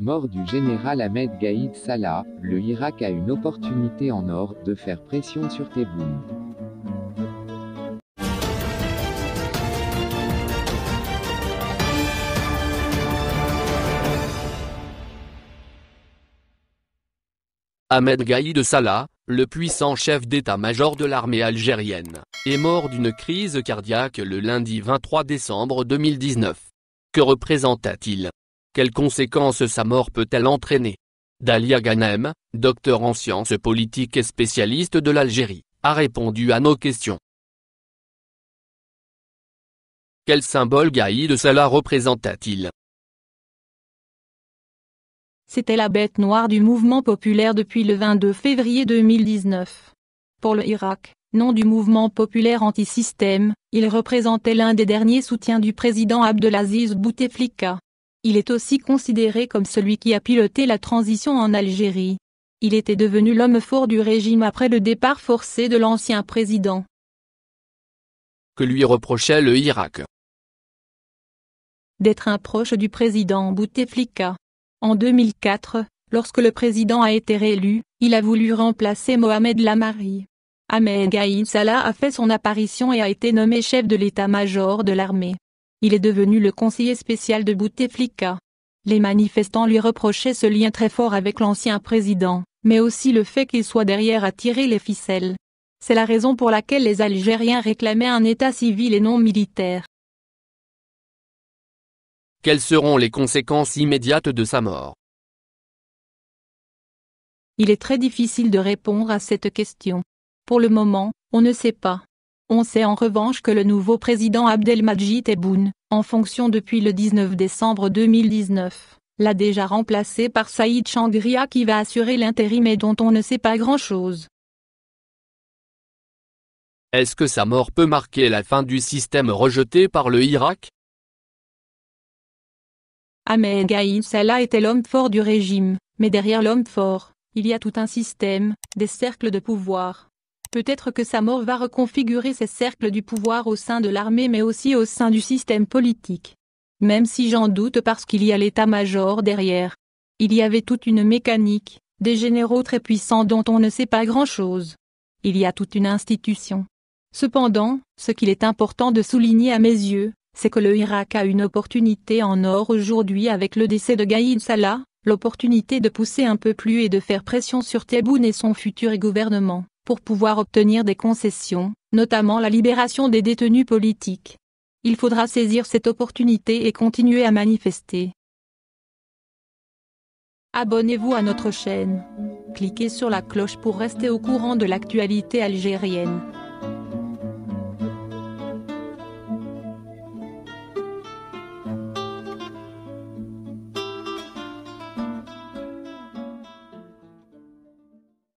Mort du général Ahmed Gaïd Salah, le Irak a une opportunité en or de faire pression sur Tebboune. Ahmed Gaïd Salah, le puissant chef d'état-major de l'armée algérienne, est mort d'une crise cardiaque le lundi 23 décembre 2019. Que représenta-t-il quelles conséquences sa mort peut-elle entraîner Dalia Ghanem, docteur en sciences politiques et spécialiste de l'Algérie, a répondu à nos questions. Quel symbole Gaïd Salah représenta-t-il C'était la bête noire du mouvement populaire depuis le 22 février 2019. Pour le Irak, nom du mouvement populaire anti-système, il représentait l'un des derniers soutiens du président Abdelaziz Bouteflika. Il est aussi considéré comme celui qui a piloté la transition en Algérie. Il était devenu l'homme fort du régime après le départ forcé de l'ancien président. Que lui reprochait le Irak D'être un proche du président Bouteflika. En 2004, lorsque le président a été réélu, il a voulu remplacer Mohamed Lamari. Ahmed Gaïd Salah a fait son apparition et a été nommé chef de l'état-major de l'armée. Il est devenu le conseiller spécial de Bouteflika. Les manifestants lui reprochaient ce lien très fort avec l'ancien président, mais aussi le fait qu'il soit derrière à tirer les ficelles. C'est la raison pour laquelle les Algériens réclamaient un État civil et non militaire. Quelles seront les conséquences immédiates de sa mort Il est très difficile de répondre à cette question. Pour le moment, on ne sait pas. On sait en revanche que le nouveau président Abdelmajid Tebboune, en fonction depuis le 19 décembre 2019, l'a déjà remplacé par Saïd Changria qui va assurer l'intérim et dont on ne sait pas grand-chose. Est-ce que sa mort peut marquer la fin du système rejeté par le Irak Ahmed Gaïd Salah était l'homme fort du régime, mais derrière l'homme fort, il y a tout un système, des cercles de pouvoir Peut-être que sa mort va reconfigurer ses cercles du pouvoir au sein de l'armée mais aussi au sein du système politique. Même si j'en doute parce qu'il y a l'état-major derrière. Il y avait toute une mécanique, des généraux très puissants dont on ne sait pas grand-chose. Il y a toute une institution. Cependant, ce qu'il est important de souligner à mes yeux, c'est que le Irak a une opportunité en or aujourd'hui avec le décès de Gaïd Salah, l'opportunité de pousser un peu plus et de faire pression sur Tebboune et son futur gouvernement pour pouvoir obtenir des concessions, notamment la libération des détenus politiques. Il faudra saisir cette opportunité et continuer à manifester. Abonnez-vous à notre chaîne. Cliquez sur la cloche pour rester au courant de l'actualité algérienne.